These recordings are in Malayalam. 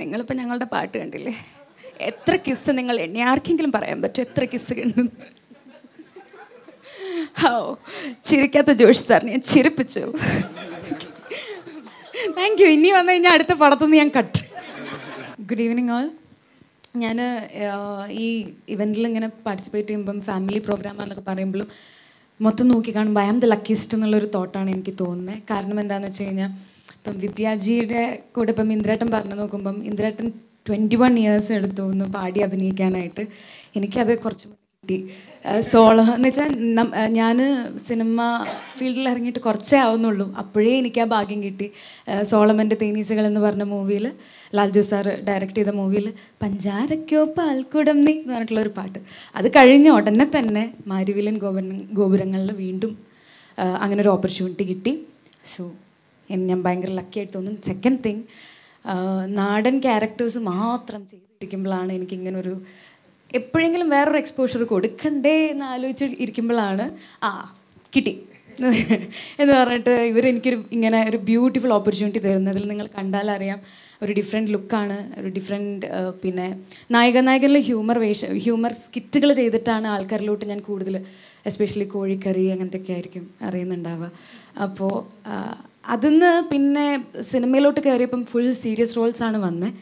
നിങ്ങളിപ്പോൾ ഞങ്ങളുടെ പാട്ട് കണ്ടില്ലേ എത്ര കിസ് നിങ്ങൾ എന്നെ ആർക്കെങ്കിലും പറയാൻ പറ്റും എത്ര കിസ് കണ്ടു ഓ ചിരിക്കാത്ത ജോഷ് സാറിനെ ഞാൻ ചിരിപ്പിച്ചു താങ്ക് യു ഇനി വന്നു കഴിഞ്ഞാൽ അടുത്ത പടത്തുനിന്ന് ഞാൻ കട്ട് ഗുഡ് ഈവനിങ് ഓൾ ഞാൻ ഈ ഇവൻറ്റിൽ ഇങ്ങനെ പാർട്ടിസിപ്പേറ്റ് ചെയ്യുമ്പം ഫാമിലി പ്രോഗ്രാം എന്നൊക്കെ പറയുമ്പോഴും മൊത്തം നോക്കി കാണുമ്പോൾ ഐ ആം ദ ലക്കിസ്റ്റ് എന്നുള്ളൊരു തോട്ടാണ് എനിക്ക് തോന്നുന്നത് കാരണം എന്താണെന്ന് വെച്ച് കഴിഞ്ഞാൽ ഇപ്പം വിദ്യാജിയുടെ കൂടെ ഇപ്പം ഇന്ദ്രേട്ടൻ പറഞ്ഞു നോക്കുമ്പം ഇന്ദ്രേട്ടൻ ട്വൻറ്റി വൺ ഇയേഴ്സ് എടുത്തു ഒന്ന് പാടി അഭിനയിക്കാനായിട്ട് എനിക്കത് കുറച്ച് കിട്ടി സോളോ എന്ന് വെച്ചാൽ ഞാൻ സിനിമ ഫീൽഡിൽ ഇറങ്ങിയിട്ട് കുറച്ചേ ആവുന്നുള്ളൂ അപ്പോഴേ എനിക്ക് ആ ഭാഗ്യം കിട്ടി സോളമൻ്റെ തേനീച്ചകൾ എന്ന് പറഞ്ഞ മൂവിയിൽ ലാൽജു സാർ ഡയറക്റ്റ് ചെയ്ത മൂവിയിൽ പഞ്ചാരക്കോ പാൽക്കുടം നീ എന്ന് ഒരു പാട്ട് അത് കഴിഞ്ഞ ഉടനെ തന്നെ മാരുവിലൻ ഗോപുരങ്ങളിൽ വീണ്ടും അങ്ങനെ ഒരു ഓപ്പർച്യൂണിറ്റി കിട്ടി സോ ഞാൻ ഭയങ്കര ലക്കി ആയിട്ട് തോന്നും സെക്കൻഡ് തിങ് നാടൻ ക്യാരക്ടേഴ്സ് മാത്രം ചെയ്തിരിക്കുമ്പോഴാണ് എനിക്ക് ഒരു എപ്പോഴെങ്കിലും വേറൊരു എക്സ്പോഷർ കൊടുക്കണ്ടേ എന്ന് ആലോചിച്ച് ഇരിക്കുമ്പോഴാണ് ആ കിട്ടി എന്ന് പറഞ്ഞിട്ട് ഇവരെനിക്കൊരു ഇങ്ങനെ ഒരു ബ്യൂട്ടിഫുൾ ഓപ്പർച്യൂണിറ്റി തരുന്നതിൽ നിങ്ങൾ കണ്ടാൽ അറിയാം ഒരു ഡിഫറെൻ്റ് ലുക്കാണ് ഒരു ഡിഫറെൻറ്റ് പിന്നെ നായക നായകനിലെ ഹ്യൂമർ വേഷ ഹ്യൂമർ സ്കിറ്റുകൾ ചെയ്തിട്ടാണ് ആൾക്കാരിലോട്ട് ഞാൻ കൂടുതൽ എസ്പെഷ്യലി കോഴിക്കറി അങ്ങനത്തെയൊക്കെ ആയിരിക്കും അറിയുന്നുണ്ടാവുക അപ്പോൾ അതിന്ന് പിന്നെ സിനിമയിലോട്ട് കയറിയപ്പം ഫുൾ സീരിയസ് റോൾസ് ആണ് വന്നത്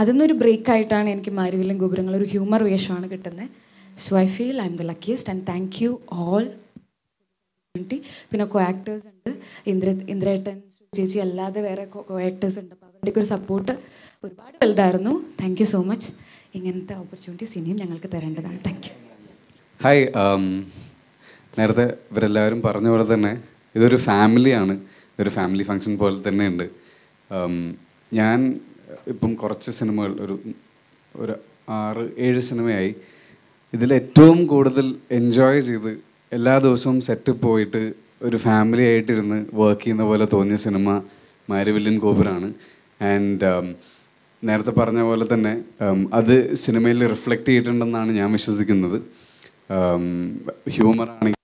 അതിന്നൊരു ബ്രേക്കായിട്ടാണ് എനിക്ക് മാരുവിലും ഗോപുരങ്ങൾ ഒരു ഹ്യൂമർ വേഷമാണ് കിട്ടുന്നത് so I feel I am the luckiest and thank you all പിന്നെ കോ ആക്ടേഴ്സ് ഉണ്ട് ഇന്ദ്ര ഇന്ദ്രേട്ടൻ ചേച്ചി അല്ലാതെ വേറെ കോ ആക്ടേഴ്സ് ഉണ്ട് അപ്പോൾ അവരുടെ ഒരു സപ്പോർട്ട് ഒരുപാട് വലുതായിരുന്നു താങ്ക് യു സോ മച്ച് ഇങ്ങനത്തെ ഓപ്പർച്യൂണിറ്റീസ് ഇനിയും ഞങ്ങൾക്ക് തരേണ്ടതാണ് താങ്ക് യു ഹായ് നേരത്തെ ഇവരെല്ലാവരും പറഞ്ഞ പോലെ തന്നെ ഇതൊരു ഫാമിലിയാണ് ഒരു ഫാമിലി ഫങ്ഷൻ പോലെ തന്നെ ഉണ്ട് ഞാൻ ഇപ്പം കുറച്ച് സിനിമകൾ ഒരു ഒരു ആറ് ഏഴ് സിനിമയായി ഇതിൽ ഏറ്റവും കൂടുതൽ എൻജോയ് ചെയ്ത് എല്ലാ ദിവസവും സെറ്റ് പോയിട്ട് ഒരു ഫാമിലി ആയിട്ടിരുന്ന് വർക്ക് ചെയ്യുന്ന പോലെ തോന്നിയ സിനിമ മാരിവില്യൻ ഗോപുരാണ് ആൻഡ് നേരത്തെ പറഞ്ഞ പോലെ തന്നെ അത് സിനിമയിൽ റിഫ്ലക്റ്റ് ചെയ്തിട്ടുണ്ടെന്നാണ് ഞാൻ വിശ്വസിക്കുന്നത് ഹ്യൂമറാണെങ്കിൽ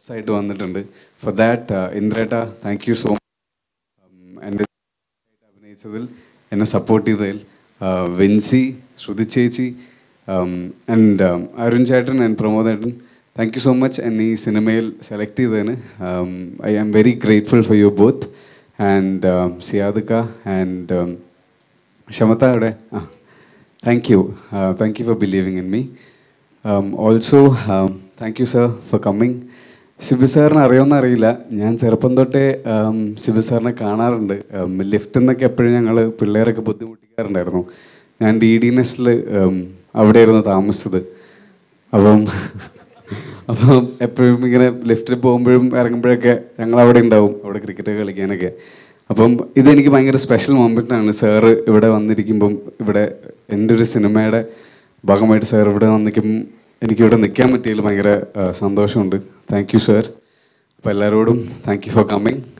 ഗസ്റ്റായിട്ട് വന്നിട്ടുണ്ട് ഫോർ ദാറ്റ് ഇന്ദ്രേട്ട താങ്ക് യു സോ മച്ച് എൻ്റെ അഭിനയിച്ചതിൽ എന്നെ സപ്പോർട്ട് ചെയ്തതിൽ വെൻസി ശ്രുതി ചേച്ചി ആൻഡ് അരുൺ ചേട്ടൻ ആൻഡ് പ്രമോദ് ഏട്ടൻ താങ്ക് യു സോ മച്ച് എന്നെ ഈ സിനിമയിൽ സെലക്ട് ചെയ്തതിന് I am very grateful for you both and സിയാദുക്ക ആൻഡ് ക്ഷമത അവിടെ ആ thank you thank you for believing in me also thank you sir for coming Sibi സാറിന് അറിയുമെന്ന് അറിയില്ല ഞാൻ ചെറുപ്പം തൊട്ടേ സിബി സാറിനെ കാണാറുണ്ട് ലിഫ്റ്റിൽ നിന്നൊക്കെ എപ്പോഴും ഞങ്ങൾ പിള്ളേരൊക്കെ ബുദ്ധിമുട്ടിക്കാറുണ്ടായിരുന്നു ഞാൻ ഡി ഡി നെസ്റ്റിൽ അവിടെയായിരുന്നു താമസിച്ചത് അപ്പം അപ്പം എപ്പോഴും ഇങ്ങനെ ലിഫ്റ്റിൽ പോകുമ്പോഴും ഇറങ്ങുമ്പോഴൊക്കെ ഞങ്ങൾ അവിടെ ഉണ്ടാവും അവിടെ ക്രിക്കറ്റ് കളിക്കാനൊക്കെ അപ്പം ഇതെനിക്ക് ഭയങ്കര സ്പെഷ്യൽ ആണ് സാറ് ഇവിടെ വന്നിരിക്കുമ്പം ഇവിടെ എൻ്റെ ഒരു സിനിമയുടെ ഭാഗമായിട്ട് സാർ ഇവിടെ വന്നിരിക്കുമ്പം എനിക്കിവിടെ നിൽക്കാൻ പറ്റിയതിൽ ഭയങ്കര സന്തോഷമുണ്ട് താങ്ക് യു സർ അപ്പോൾ എല്ലാവരോടും താങ്ക് യു ഫോർ കമ്മിങ്